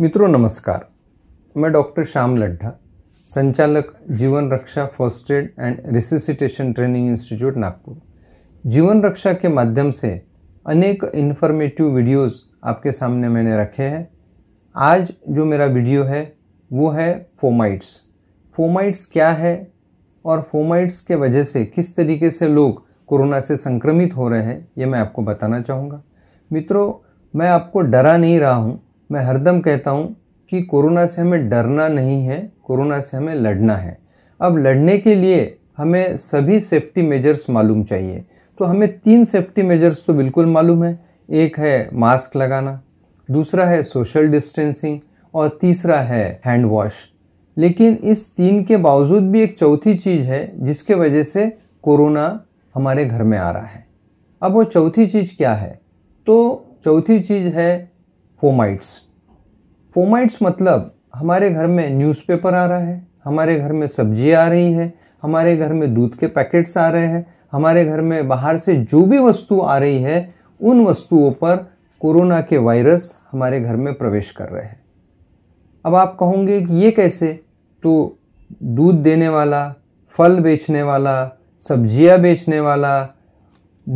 मित्रों नमस्कार मैं डॉक्टर श्याम लड्ढा संचालक Jeevan Raksha first aid and resuscitation training institute Nagpur Jeevan Raksha के माध्यम से अनेक इन्फॉर्मेटिव वीडियोस आपके सामने मैंने रखे हैं आज जो मेरा वीडियो है वो है फोमाइट्स फोमाइट्स क्या है और फोमाइट्स के वजह से किस तरीके से लोग कोरोना से संक्रमित हो रहे हैं ये मैं आपको बताना चाहूँगा मित्रों मैं आपको डरा नहीं रहा हूँ मैं हरदम कहता हूँ कि कोरोना से हमें डरना नहीं है कोरोना से हमें लड़ना है अब लड़ने के लिए हमें सभी सेफ्टी मेजर्स मालूम चाहिए तो हमें तीन सेफ्टी मेजर्स तो बिल्कुल मालूम है एक है मास्क लगाना दूसरा है सोशल डिस्टेंसिंग और तीसरा है हैंड वॉश लेकिन इस तीन के बावजूद भी एक चौथी चीज़ है जिसके वजह से कोरोना हमारे घर में आ रहा है अब वो चौथी चीज़ क्या है तो चौथी चीज़ है फोमाइट्स फोमाइट्स मतलब हमारे घर में न्यूज़पेपर आ रहा है हमारे घर में सब्जी आ रही है हमारे घर में दूध के पैकेट्स आ रहे हैं हमारे घर में बाहर से जो भी वस्तु आ रही है उन वस्तुओं पर कोरोना के वायरस हमारे घर में प्रवेश कर रहे हैं अब आप कहोगे कि ये कैसे तो दूध देने वाला फल बेचने वाला सब्जियां बेचने वाला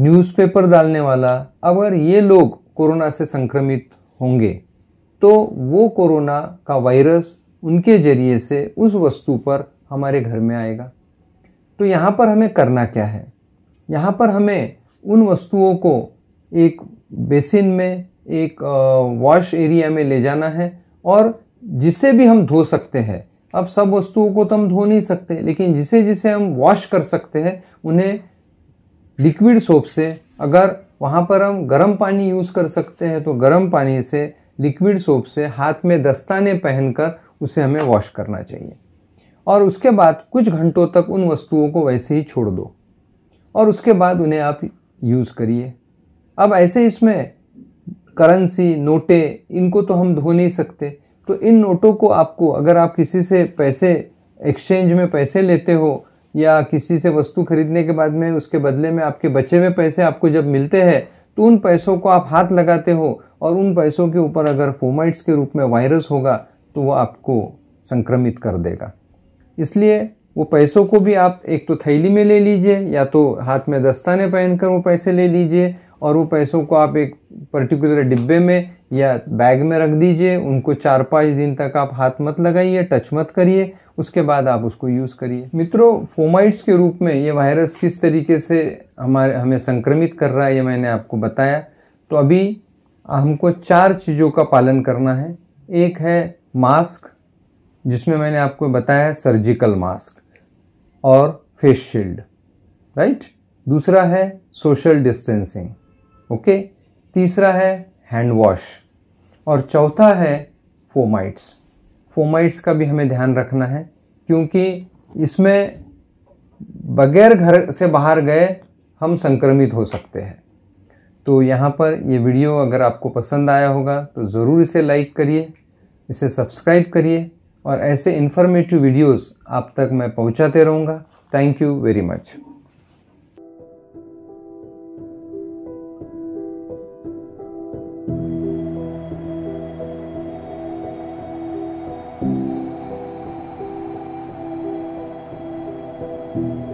न्यूज़पेपर डालने वाला अगर ये लोग कोरोना से संक्रमित होंगे तो वो कोरोना का वायरस उनके जरिए से उस वस्तु पर हमारे घर में आएगा तो यहाँ पर हमें करना क्या है यहाँ पर हमें उन वस्तुओं को एक बेसिन में एक वॉश एरिया में ले जाना है और जिसे भी हम धो सकते हैं अब सब वस्तुओं को तो हम धो नहीं सकते लेकिन जिसे जिसे हम वॉश कर सकते हैं उन्हें लिक्विड सोप से अगर वहाँ पर हम गर्म पानी यूज़ कर सकते हैं तो गर्म पानी से लिक्विड सोप से हाथ में दस्ताने पहनकर उसे हमें वॉश करना चाहिए और उसके बाद कुछ घंटों तक उन वस्तुओं को वैसे ही छोड़ दो और उसके बाद उन्हें आप यूज़ करिए अब ऐसे इसमें करेंसी नोटे इनको तो हम धो नहीं सकते तो इन नोटों को आपको अगर आप किसी से पैसे एक्सचेंज में पैसे लेते हो या किसी से वस्तु खरीदने के बाद में उसके बदले में आपके बचे हुए पैसे आपको जब मिलते हैं तो उन पैसों को आप हाथ लगाते हो और उन पैसों के ऊपर अगर फोमाइट्स के रूप में वायरस होगा तो वो आपको संक्रमित कर देगा इसलिए वो पैसों को भी आप एक तो थैली में ले लीजिए या तो हाथ में दस्ताने पहनकर वो पैसे ले लीजिए और वो पैसों को आप एक पर्टिकुलर डिब्बे में या बैग में रख दीजिए उनको चार पाँच दिन तक आप हाथ मत लगाइए टच मत करिए उसके बाद आप उसको यूज़ करिए मित्रों फोमाइट्स के रूप में ये वायरस किस तरीके से हमारे हमें संक्रमित कर रहा है ये मैंने आपको बताया तो अभी हमको चार चीज़ों का पालन करना है एक है मास्क जिसमें मैंने आपको बताया सर्जिकल मास्क और फेस शील्ड राइट दूसरा है सोशल डिस्टेंसिंग ओके तीसरा है हैंड वॉश और चौथा है फोमाइट्स फोमाइट्स का भी हमें ध्यान रखना है क्योंकि इसमें बगैर घर से बाहर गए हम संक्रमित हो सकते हैं तो यहाँ पर ये वीडियो अगर आपको पसंद आया होगा तो ज़रूर इसे लाइक करिए इसे सब्सक्राइब करिए और ऐसे इन्फॉर्मेटिव वीडियोस आप तक मैं पहुँचाते रहूँगा thank you very much thank you